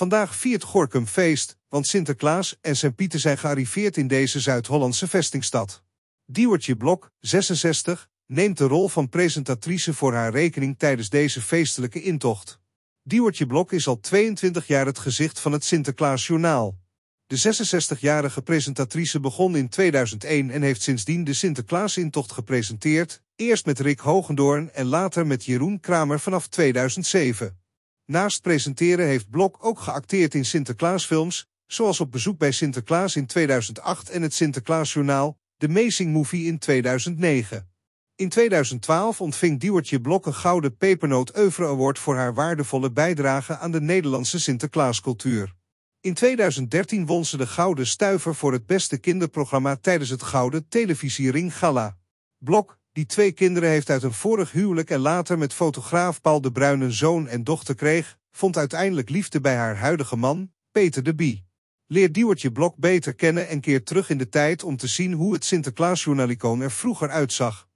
Vandaag viert Gorkum feest, want Sinterklaas en zijn Pieten zijn gearriveerd in deze Zuid-Hollandse vestingstad. Diewertje Blok, 66, neemt de rol van presentatrice voor haar rekening tijdens deze feestelijke intocht. Diewertje Blok is al 22 jaar het gezicht van het Sinterklaasjournaal. De 66-jarige presentatrice begon in 2001 en heeft sindsdien de Sinterklaasintocht gepresenteerd, eerst met Rick Hogendoorn en later met Jeroen Kramer vanaf 2007. Naast presenteren heeft Blok ook geacteerd in Sinterklaasfilms, zoals op bezoek bij Sinterklaas in 2008 en het Sinterklaasjournaal, de Amazing Movie in 2009. In 2012 ontving Diewertje Blok een gouden pepernoot Euvre Award voor haar waardevolle bijdrage aan de Nederlandse Sinterklaascultuur. In 2013 won ze de Gouden Stuiver voor het beste kinderprogramma tijdens het Gouden Televisiering Gala. Blok die twee kinderen heeft uit een vorig huwelijk en later met fotograaf Paul de Bruin een zoon en dochter kreeg, vond uiteindelijk liefde bij haar huidige man, Peter de Bie. Leer Diewertje Blok beter kennen en keer terug in de tijd om te zien hoe het Sinterklaasjournalicoon er vroeger uitzag.